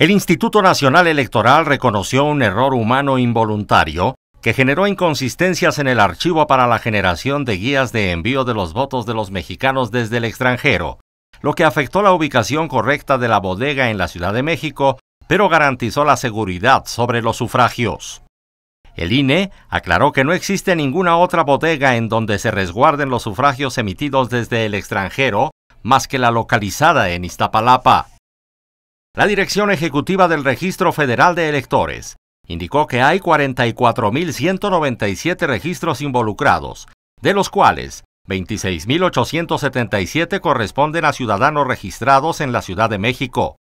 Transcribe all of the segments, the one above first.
El Instituto Nacional Electoral reconoció un error humano involuntario que generó inconsistencias en el archivo para la generación de guías de envío de los votos de los mexicanos desde el extranjero, lo que afectó la ubicación correcta de la bodega en la Ciudad de México, pero garantizó la seguridad sobre los sufragios. El INE aclaró que no existe ninguna otra bodega en donde se resguarden los sufragios emitidos desde el extranjero, más que la localizada en Iztapalapa. La Dirección Ejecutiva del Registro Federal de Electores indicó que hay 44.197 registros involucrados, de los cuales 26.877 corresponden a ciudadanos registrados en la Ciudad de México,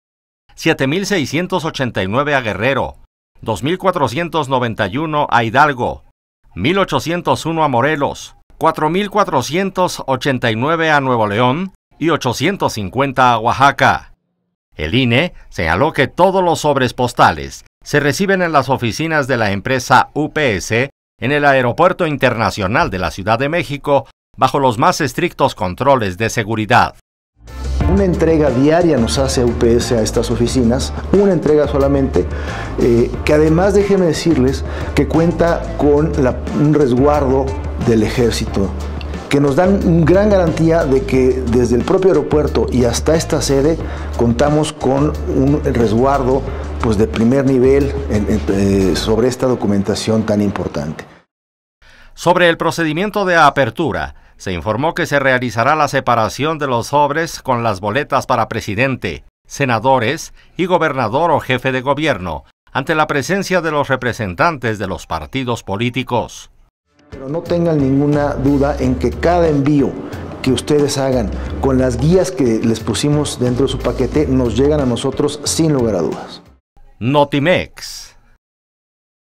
7.689 a Guerrero, 2.491 a Hidalgo, 1.801 a Morelos, 4.489 a Nuevo León y 850 a Oaxaca. El INE señaló que todos los sobres postales se reciben en las oficinas de la empresa UPS en el Aeropuerto Internacional de la Ciudad de México bajo los más estrictos controles de seguridad. Una entrega diaria nos hace UPS a estas oficinas, una entrega solamente, eh, que además déjeme decirles que cuenta con un resguardo del ejército que nos dan gran garantía de que desde el propio aeropuerto y hasta esta sede contamos con un resguardo pues, de primer nivel eh, sobre esta documentación tan importante. Sobre el procedimiento de apertura, se informó que se realizará la separación de los sobres con las boletas para presidente, senadores y gobernador o jefe de gobierno, ante la presencia de los representantes de los partidos políticos. Pero no tengan ninguna duda en que cada envío que ustedes hagan con las guías que les pusimos dentro de su paquete nos llegan a nosotros sin lugar a dudas. Notimex